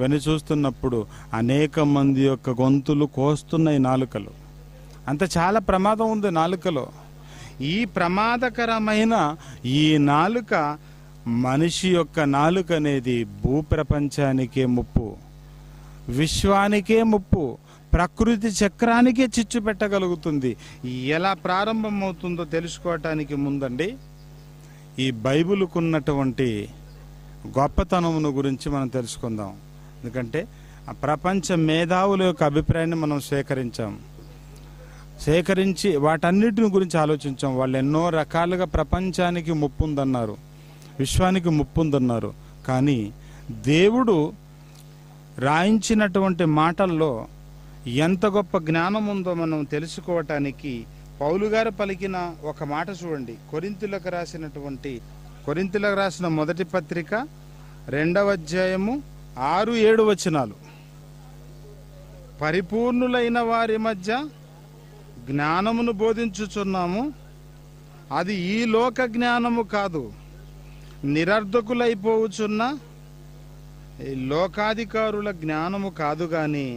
వెను చూస్తున్నప్పుడు అనేక మంది యొక్క గొంతులు కోస్తున్నాయి నాలుకలు అంత చాలా ప్రమాదం ఉంది నాలుకలో ఈ ప్రమాదకరమైన ఈ నాలుక మనిషి యొక్క నాలుక అనేది భూప్రపంచానికే ముప్పు విశ్వానికే ముప్పు ప్రకృతి చక్రానికే చిచ్చు పెట్టగలుగుతుంది ఎలా ప్రారంభమవుతుందో తెలుసుకోవటానికి ముందండి ఈ బైబిల్కున్నటువంటి గొప్పతనమును గురించి మనం తెలుసుకుందాం ఎందుకంటే ప్రపంచ మేధావుల యొక్క అభిప్రాయాన్ని మనం సేకరించాం సేకరించి వాటన్నిటిని గురించి ఆలోచించాం వాళ్ళు ఎన్నో రకాలుగా ప్రపంచానికి ముప్పు ఉందన్నారు విశ్వానికి ముప్పు ఉందన్నారు కానీ దేవుడు రాయించినటువంటి మాటల్లో ఎంత గొప్ప జ్ఞానం ఉందో మనం తెలుసుకోవటానికి పౌలు గారు పలికిన ఒక మాట చూడండి కొరింతులకు రాసినటువంటి కొరింతలకు రాసిన మొదటి పత్రిక రెండవ అధ్యాయము ఆరు ఏడు వచనాలు పరిపూర్ణులైన వారి మధ్య జ్ఞానమును బోధించుచున్నాము అది ఈ లోక జ్ఞానము కాదు నిరర్ధకులైపోవచ్చున్న లోకాధికారుల జ్ఞానము కాదు గాని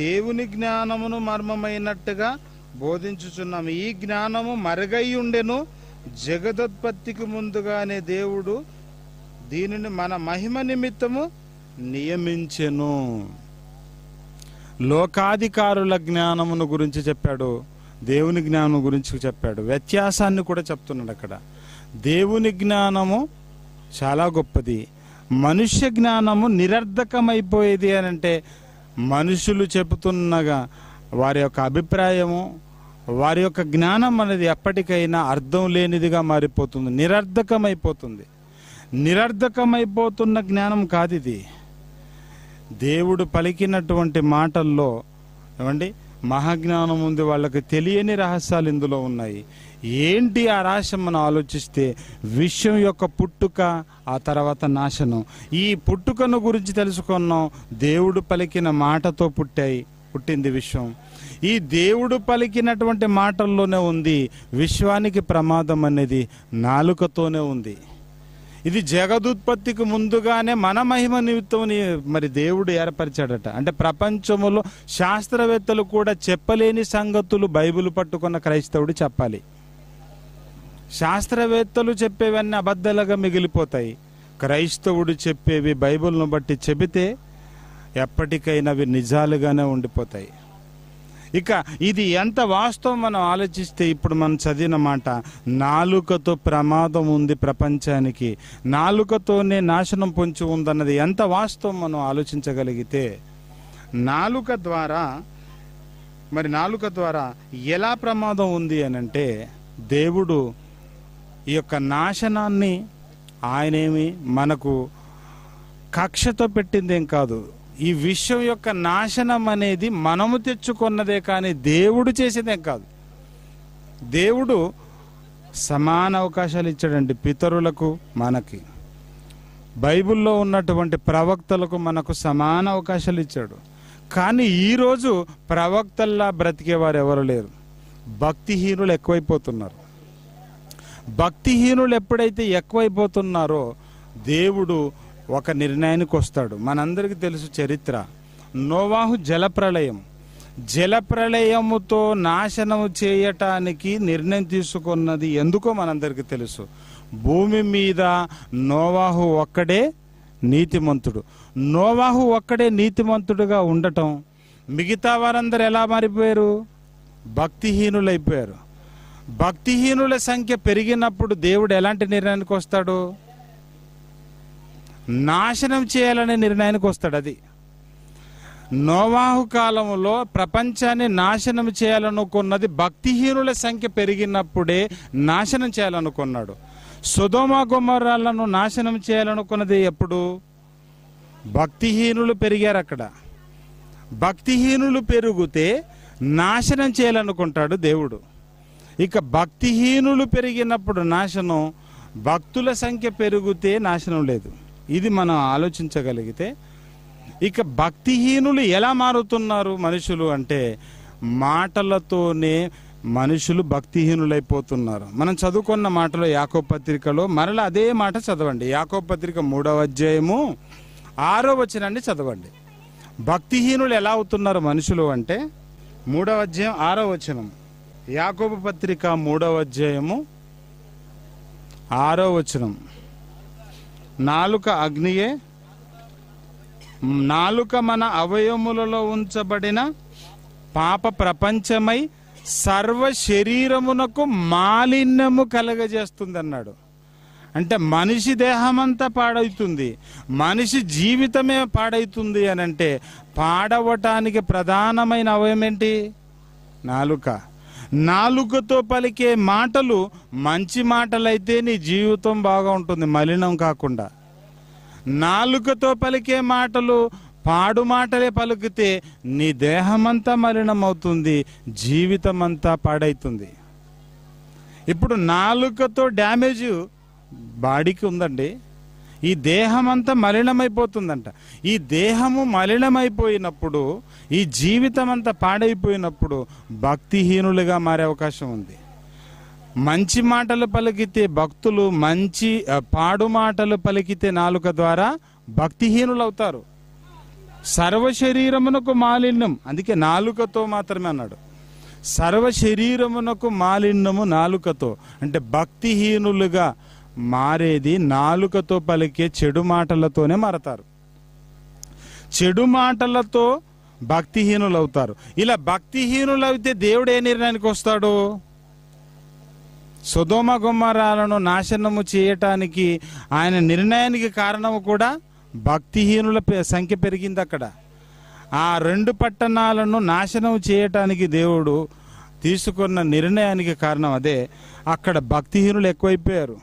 దేవుని జ్ఞానమును మర్మమైనట్టుగా బోధించుచున్నాము ఈ జ్ఞానము మరుగై ఉండెను జగదోత్పత్తికి ముందుగానే దేవుడు దీనిని మన మహిమ నిమిత్తము నియమించెను లోకాధికారుల జ్ఞానమును గురించి చెప్పాడు దేవుని జ్ఞానం గురించి చెప్పాడు వ్యత్యాసాన్ని కూడా చెప్తున్నాడు అక్కడ దేవుని జ్ఞానము చాలా గొప్పది మనుష్య జ్ఞానము నిరర్ధకమైపోయేది అని అంటే మనుషులు చెబుతున్నగా వారి యొక్క అభిప్రాయము వారి యొక్క జ్ఞానం అనేది ఎప్పటికైనా అర్థం లేనిదిగా మారిపోతుంది నిరర్ధకమైపోతుంది నిరర్ధకమైపోతున్న జ్ఞానం కాదు ఇది దేవుడు పలికినటువంటి మాటల్లో ఏమండి మహాజ్ఞానం ఉంది వాళ్ళకి తెలియని రహస్యాలు ఇందులో ఉన్నాయి ఏంటి ఆ రహస్యం మనం ఆలోచిస్తే విశ్వం యొక్క పుట్టుక ఆ తర్వాత నాశనం ఈ పుట్టుకను గురించి తెలుసుకున్నాం దేవుడు పలికిన మాటతో పుట్టాయి పుట్టింది విశ్వం ఈ దేవుడు పలికినటువంటి మాటల్లోనే ఉంది విశ్వానికి ప్రమాదం అనేది నాలుకతోనే ఉంది ఇది జగదుత్పత్తికి ముందుగానే మన మహిమ నిమిత్తం మరి దేవుడు ఏర్పరిచాడట అంటే ప్రపంచంలో శాస్త్రవేత్తలు కూడా చెప్పలేని సంగతులు బైబిల్ పట్టుకున్న క్రైస్తవుడు చెప్పాలి శాస్త్రవేత్తలు చెప్పేవన్నీ అబద్ధాలుగా మిగిలిపోతాయి క్రైస్తవుడు చెప్పేవి బైబిల్ను బట్టి చెబితే ఎప్పటికైనా అవి నిజాలుగానే ఉండిపోతాయి ఇక ఇది ఎంత వాస్తవం మనం ఆలోచిస్తే ఇప్పుడు మనం చదివిన మాట నాలుకతో ప్రమాదం ఉంది ప్రపంచానికి నాలుకతోనే నాశనం పొంచి ఉందన్నది ఎంత వాస్తవం మనం ఆలోచించగలిగితే నాలుక ద్వారా మరి నాలుక ద్వారా ఎలా ప్రమాదం ఉంది అని అంటే దేవుడు ఈ యొక్క నాశనాన్ని ఆయనేమి మనకు కక్షతో పెట్టింది ఏం కాదు ఈ విశ్వం యొక్క నాశనం అనేది మనము తెచ్చుకున్నదే కానీ దేవుడు చేసేదేం కాదు దేవుడు సమాన అవకాశాలు ఇచ్చాడండి పితరులకు మనకి బైబిల్లో ఉన్నటువంటి ప్రవక్తలకు మనకు సమాన అవకాశాలు ఇచ్చాడు కానీ ఈరోజు ప్రవక్తల్లా బ్రతికేవారు ఎవరు లేరు భక్తిహీనులు ఎక్కువైపోతున్నారు భక్తిహీనులు ఎప్పుడైతే ఎక్కువైపోతున్నారో దేవుడు ఒక నిర్ణయానికి వస్తాడు మనందరికీ తెలుసు చరిత్ర నోవాహు జలప్రలయం జలప్రలయముతో నాశనం చేయటానికి నిర్ణయం తీసుకున్నది ఎందుకో మనందరికీ తెలుసు భూమి మీద నోవాహు ఒక్కడే నీతిమంతుడు నోవాహు ఒక్కడే నీతిమంతుడుగా ఉండటం మిగతా వారందరూ ఎలా మారిపోయారు భక్తిహీనులైపోయారు భక్తిహీనుల సంఖ్య పెరిగినప్పుడు దేవుడు ఎలాంటి నిర్ణయానికి వస్తాడు నాశనం చేయాలనే నిర్ణయానికి వస్తాడు అది నోవాహు కాలంలో ప్రపంచాన్ని నాశనం చేయాలనుకున్నది భక్తిహీనుల సంఖ్య పెరిగినప్పుడే నాశనం చేయాలనుకున్నాడు సుధోమ గుమ్మరాలను నాశనం చేయాలనుకున్నది ఎప్పుడు భక్తిహీనులు పెరిగారు అక్కడ భక్తిహీనులు పెరిగితే నాశనం చేయాలనుకుంటాడు దేవుడు ఇక భక్తిహీనులు పెరిగినప్పుడు నాశనం భక్తుల సంఖ్య పెరిగితే నాశనం లేదు ఇది మనం ఆలోచించగలిగితే ఇక భక్తిహీనులు ఎలా మారుతున్నారు మనుషులు అంటే మాటలతోనే మనుషులు భక్తిహీనులైపోతున్నారు మనం చదువుకున్న మాటలో యాకో పత్రికలో మరలా అదే మాట చదవండి యాకో పత్రిక మూడవ అధ్యాయము ఆరో వచనాన్ని చదవండి భక్తిహీనులు ఎలా అవుతున్నారు మనుషులు అంటే మూడవ అధ్యాయం ఆరో వచనం యాకోబ పత్రిక మూడవ అధ్యాయము ఆరో వచనం నాలుక అగ్నియే నాలుక మన అవయములలో ఉంచబడిన పాప ప్రపంచమై సర్వ శరీరమునకు మాలిన్యము కలగజేస్తుంది అన్నాడు అంటే మనిషి దేహమంతా పాడవుతుంది మనిషి జీవితమే పాడవుతుంది అని అంటే పాడవటానికి ప్రధానమైన అవయం ఏంటి నాలుక నాలుకతో పలికే మాటలు మంచి మాటలైతే నీ జీవితం బాగా ఉంటుంది మలినం కాకుండా నాలుకతో పలికే మాటలు పాడు మాటలే పలుకితే నీ దేహమంతా మలినమవుతుంది అంతా పాడైతుంది ఇప్పుడు నాలుకతో డ్యామేజ్ బాడీకి ఉందండి ఈ దేహమంతా మలినమైపోతుందంట ఈ దేహము మలినమైపోయినప్పుడు ఈ జీవితం అంతా పాడైపోయినప్పుడు భక్తిహీనులుగా మారే అవకాశం ఉంది మంచి మాటలు పలికితే భక్తులు మంచి పాడు మాటలు పలికితే నాలుక ద్వారా భక్తిహీనులవుతారు సర్వ శరీరమునకు మాలిన్యం అందుకే నాలుకతో మాత్రమే అన్నాడు సర్వ శరీరమునకు మాలిన్యము నాలుకతో అంటే భక్తిహీనులుగా మారేది నాలుకతో పలికే చెడు మాటలతోనే మారతారు చెడు మాటలతో భక్తిహీనులు అవుతారు ఇలా భక్తిహీనులు అయితే దేవుడు ఏ నిర్ణయానికి వస్తాడు సుధోమ గుమ్మరాలను నాశనము చేయటానికి ఆయన నిర్ణయానికి కారణము కూడా భక్తిహీనుల సంఖ్య పెరిగింది అక్కడ ఆ రెండు పట్టణాలను నాశనం చేయటానికి దేవుడు తీసుకున్న నిర్ణయానికి కారణం అదే అక్కడ భక్తిహీనులు ఎక్కువైపోయారు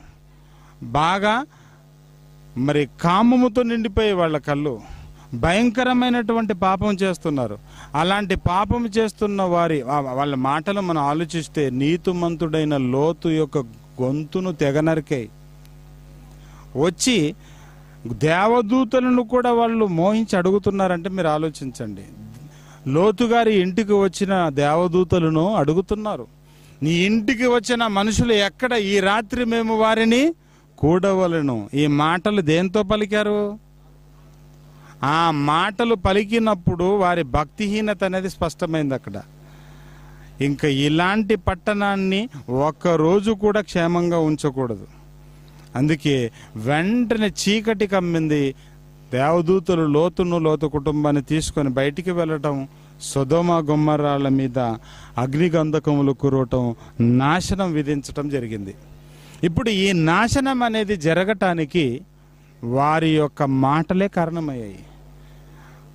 బాగా మరి కామముతో నిండిపోయే వాళ్ళ కళ్ళు భయంకరమైనటువంటి పాపం చేస్తున్నారు అలాంటి పాపం చేస్తున్న వారి వాళ్ళ మాటలు మనం ఆలోచిస్తే నీతిమంతుడైన లోతు యొక్క గొంతును తెగనరికాయి వచ్చి దేవదూతలను కూడా వాళ్ళు మోహించి అడుగుతున్నారంటే మీరు ఆలోచించండి లోతు గారి ఇంటికి వచ్చిన దేవదూతలను అడుగుతున్నారు నీ ఇంటికి వచ్చిన మనుషులు ఎక్కడ ఈ రాత్రి మేము వారిని కూడవలను ఈ మాటలు దేంతో పలికారు ఆ మాటలు పలికినప్పుడు వారి భక్తిహీనత అనేది స్పష్టమైంది అక్కడ ఇంకా ఇలాంటి పట్టణాన్ని ఒక్కరోజు కూడా క్షేమంగా ఉంచకూడదు అందుకే వెంటనే చీకటి కమ్మింది దేవదూతలు లోతును లోతు కుటుంబాన్ని తీసుకొని బయటికి వెళ్ళటం సుధమ గుమ్మరాల మీద అగ్నిగంధకములు కురవటం నాశనం విధించటం జరిగింది ఇప్పుడు ఈ నాశనం అనేది జరగటానికి వారి యొక్క మాటలే కారణమయ్యాయి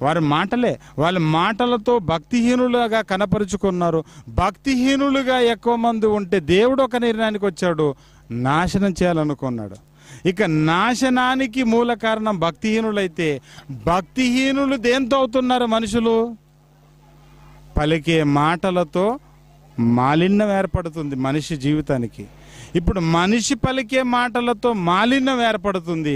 వారి మాటలే వాళ్ళ మాటలతో భక్తిహీనులుగా కనపరుచుకున్నారు భక్తిహీనులుగా ఎక్కువ మంది ఉంటే దేవుడు ఒక నిర్ణయానికి వచ్చాడు నాశనం చేయాలనుకున్నాడు ఇక నాశనానికి మూల కారణం భక్తిహీనులైతే భక్తిహీనులు దేంతో అవుతున్నారు మనుషులు పలికే మాటలతో మాలిన్యం ఏర్పడుతుంది మనిషి జీవితానికి ఇప్పుడు మనిషి పలికే మాటలతో మాలిన్యం ఏర్పడుతుంది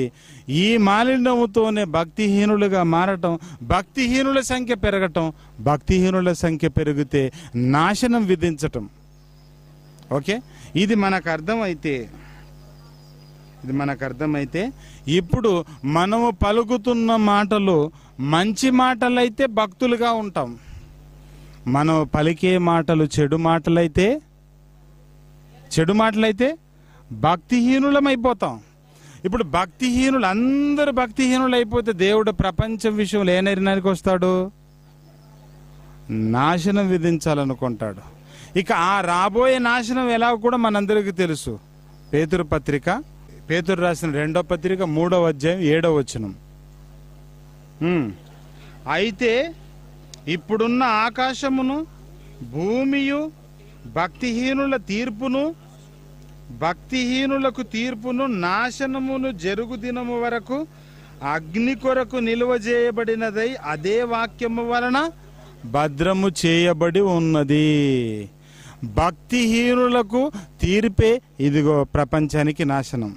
ఈ మాలిన్యముతోనే భక్తిహీనులుగా మారటం భక్తిహీనుల సంఖ్య పెరగటం భక్తిహీనుల సంఖ్య పెరిగితే నాశనం విధించటం ఓకే ఇది మనకు అర్థమైతే ఇది మనకు అర్థమైతే ఇప్పుడు మనము పలుకుతున్న మాటలు మంచి మాటలైతే భక్తులుగా ఉంటాం మనం పలికే మాటలు చెడు మాటలైతే చెడు మాటలైతే భక్తిహీనులమైపోతాం ఇప్పుడు భక్తిహీనులు అందరూ భక్తిహీనులు అయిపోతే దేవుడు ప్రపంచం విషయంలో ఏ వస్తాడు నాశనం విధించాలనుకుంటాడు ఇక ఆ రాబోయే నాశనం ఎలా కూడా మనందరికీ తెలుసు పేతురు పత్రిక పేతురు రాసిన రెండో పత్రిక మూడో అధ్యాయం ఏడో వచనం అయితే ఇప్పుడున్న ఆకాశమును భూమియు భక్తిహీనుల తీర్పును భక్తిహీనులకు తీర్పును నాశనమును జరుగు దినము వరకు అగ్ని కొరకు నిలువ చేయబడినదై అదే వాక్యము వలన భద్రము చేయబడి ఉన్నది భక్తిహీనులకు తీర్పే ఇదిగో ప్రపంచానికి నాశనం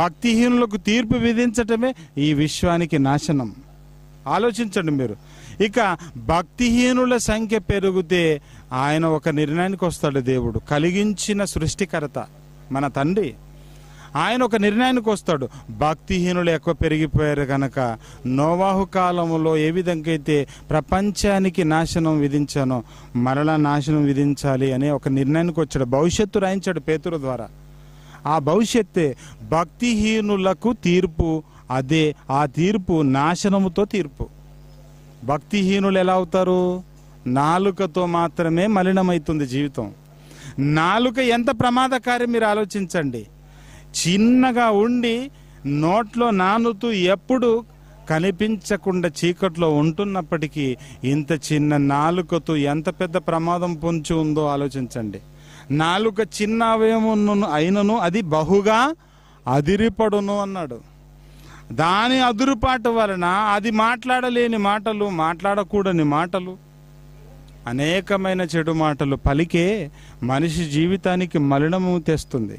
భక్తిహీనులకు తీర్పు విధించటమే ఈ విశ్వానికి నాశనం ఆలోచించండి మీరు ఇక భక్తిహీనుల సంఖ్య పెరిగితే ఆయన ఒక నిర్ణయానికి వస్తాడు దేవుడు కలిగించిన సృష్టికర్త మన తండ్రి ఆయన ఒక నిర్ణయానికి వస్తాడు భక్తిహీనులు ఎక్కువ పెరిగిపోయారు కనుక నోవాహు కాలంలో ఏ విధంగా అయితే ప్రపంచానికి నాశనం విధించానో మరలా నాశనం విధించాలి అనే ఒక నిర్ణయానికి వచ్చాడు భవిష్యత్తు రాయించాడు పేతురు ద్వారా ఆ భవిష్యత్తే భక్తిహీనులకు తీర్పు అదే ఆ తీర్పు నాశనముతో తీర్పు భక్తిహీనులు ఎలా అవుతారు నాలుకతో మాత్రమే మలినమవుతుంది జీవితం నాలుక ఎంత ప్రమాదకారి మీరు ఆలోచించండి చిన్నగా ఉండి నోట్లో నానుతూ ఎప్పుడు కనిపించకుండా చీకట్లో ఉంటున్నప్పటికీ ఇంత చిన్న నాలుకతో ఎంత పెద్ద ప్రమాదం పొంచి ఉందో ఆలోచించండి నాలుక చిన్న అవయమును అయినను అది బహుగా అదిరిపడును అన్నాడు దాని అదురుపాటు వలన అది మాట్లాడలేని మాటలు మాట్లాడకూడని మాటలు అనేకమైన చెడు మాటలు పలికే మనిషి జీవితానికి మలినము తెస్తుంది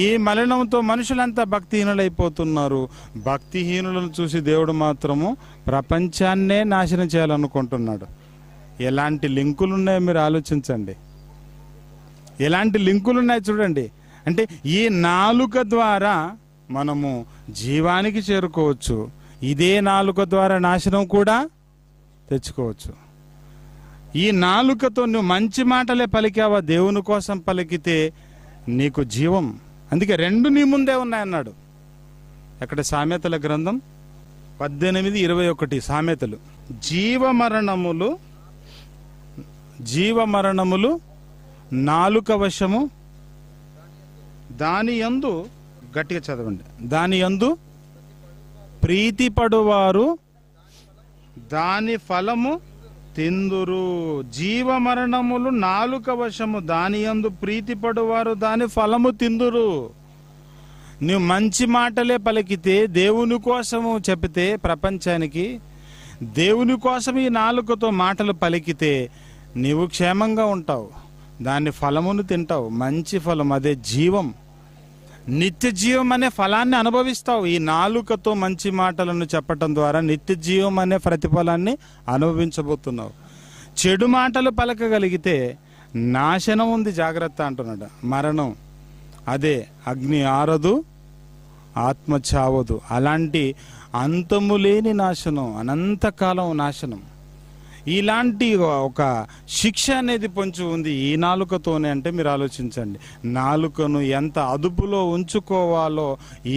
ఈ మలినంతో మనుషులంతా భక్తిహీనులైపోతున్నారు భక్తిహీనులను చూసి దేవుడు మాత్రము ప్రపంచాన్నే నాశనం చేయాలనుకుంటున్నాడు ఎలాంటి లింకులు ఉన్నాయో మీరు ఆలోచించండి ఎలాంటి లింకులు ఉన్నాయి చూడండి అంటే ఈ నాలుక ద్వారా మనము జీవానికి చేరుకోవచ్చు ఇదే నాలుక ద్వారా నాశనం కూడా తెచ్చుకోవచ్చు ఈ నాలుకతో నువ్వు మంచి మాటలే పలికావా దేవుని కోసం పలికితే నీకు జీవం అందుకే రెండు నీ ముందే ఉన్నాయన్నాడు ఎక్కడ సామెతల గ్రంథం పద్దెనిమిది ఇరవై ఒకటి సామెతలు జీవమరణములు జీవమరణములు నాలుక వశము దాని యందు గట్టిగా చదవండి దాని యందు ప్రీతిపడువారు దాని ఫలము తిందురు జీవ మరణములు నాలుక వశము దాని అందు ప్రీతిపడువారు దాని ఫలము తిందురు నువ్వు మంచి మాటలే పలికితే దేవుని కోసము చెబితే ప్రపంచానికి దేవుని కోసం ఈ నాలుకతో మాటలు పలికితే నీవు క్షేమంగా ఉంటావు దాని ఫలమును తింటావు మంచి ఫలం అదే జీవం నిత్య జీవం అనే ఫలాన్ని అనుభవిస్తావు ఈ నాలుకతో మంచి మాటలను చెప్పటం ద్వారా నిత్య జీవం అనే ప్రతిఫలాన్ని అనుభవించబోతున్నావు చెడు మాటలు పలకగలిగితే నాశనం ఉంది జాగ్రత్త అంటున్నాడు మరణం అదే అగ్ని ఆరదు ఆత్మ చావదు అలాంటి అంతము లేని నాశనం అనంతకాలం నాశనం ఇలాంటి ఒక శిక్ష అనేది పొంచి ఉంది ఈ నాలుకతోనే అంటే మీరు ఆలోచించండి నాలుకను ఎంత అదుపులో ఉంచుకోవాలో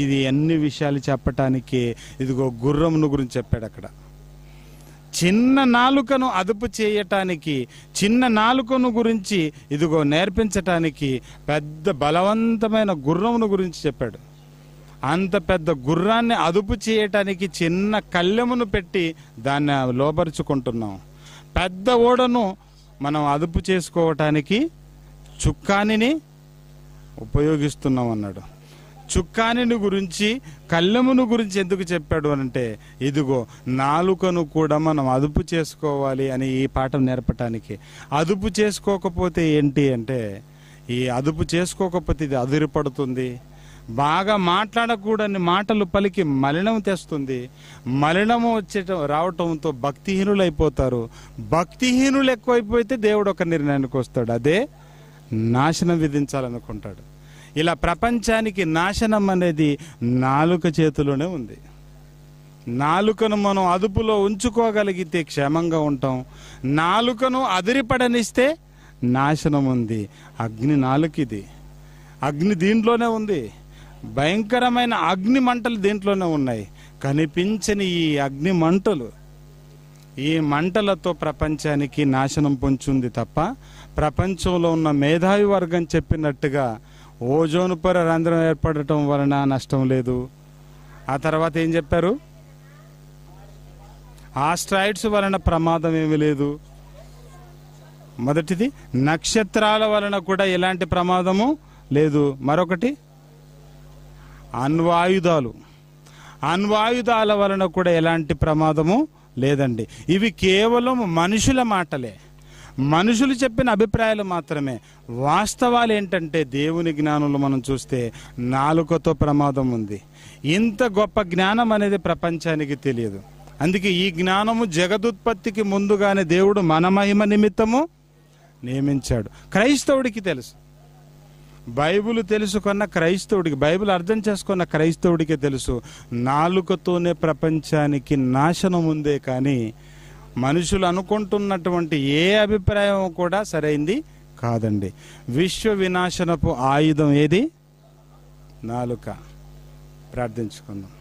ఇది అన్ని విషయాలు చెప్పటానికి ఇదిగో గుర్రమును గురించి చెప్పాడు అక్కడ చిన్న నాలుకను అదుపు చేయటానికి చిన్న నాలుకను గురించి ఇదిగో నేర్పించటానికి పెద్ద బలవంతమైన గుర్రమును గురించి చెప్పాడు అంత పెద్ద గుర్రాన్ని అదుపు చేయటానికి చిన్న కళ్ళెమును పెట్టి దాన్ని లోపరుచుకుంటున్నాం పెద్ద ఓడను మనం అదుపు చేసుకోవటానికి చుక్కానిని ఉపయోగిస్తున్నాం అన్నాడు చుక్కానిని గురించి కళ్ళెమును గురించి ఎందుకు చెప్పాడు అంటే ఇదిగో నాలుకను కూడా మనం అదుపు చేసుకోవాలి అని ఈ పాఠం నేర్పటానికి అదుపు చేసుకోకపోతే ఏంటి అంటే ఈ అదుపు చేసుకోకపోతే ఇది అదిరిపడుతుంది బాగా మాట్లాడకూడని మాటలు పలికి మలినం తెస్తుంది మలినము వచ్చే రావటంతో భక్తిహీనులు అయిపోతారు భక్తిహీనులు ఎక్కువైపోతే దేవుడు ఒక నిర్ణయానికి వస్తాడు అదే నాశనం విధించాలనుకుంటాడు ఇలా ప్రపంచానికి నాశనం అనేది నాలుక చేతిలోనే ఉంది నాలుకను మనం అదుపులో ఉంచుకోగలిగితే క్షేమంగా ఉంటాం నాలుకను అదిరిపడనిస్తే నాశనం ఉంది అగ్ని నాలుకిది అగ్ని దీంట్లోనే ఉంది భయంకరమైన అగ్ని మంటలు దీంట్లోనే ఉన్నాయి కనిపించని ఈ అగ్ని మంటలు ఈ మంటలతో ప్రపంచానికి నాశనం పొంచుంది తప్ప ప్రపంచంలో ఉన్న మేధావి వర్గం చెప్పినట్టుగా ఓజోన్ పొర రంధ్రం ఏర్పడటం వలన నష్టం లేదు ఆ తర్వాత ఏం చెప్పారు ఆస్ట్రాయిడ్స్ వలన ప్రమాదం ఏమి లేదు మొదటిది నక్షత్రాల వలన కూడా ఎలాంటి ప్రమాదము లేదు మరొకటి అణ్వాయుధాలు అణ్వాయుధాల వలన కూడా ఎలాంటి ప్రమాదము లేదండి ఇవి కేవలం మనుషుల మాటలే మనుషులు చెప్పిన అభిప్రాయాలు మాత్రమే వాస్తవాలు ఏంటంటే దేవుని జ్ఞానంలో మనం చూస్తే నాలుకతో ప్రమాదం ఉంది ఇంత గొప్ప జ్ఞానం అనేది ప్రపంచానికి తెలియదు అందుకే ఈ జ్ఞానము జగదుత్పత్తికి ముందుగానే దేవుడు మన మహిమ నిమిత్తము నియమించాడు క్రైస్తవుడికి తెలుసు బైబుల్ తెలుసుకున్న క్రైస్తవుడికి బైబిల్ అర్థం చేసుకున్న క్రైస్తవుడికి తెలుసు నాలుకతోనే ప్రపంచానికి నాశనం ఉందే కానీ మనుషులు అనుకుంటున్నటువంటి ఏ అభిప్రాయం కూడా సరైంది కాదండి విశ్వ వినాశనపు ఆయుధం ఏది నాలుక ప్రార్థించుకుందాం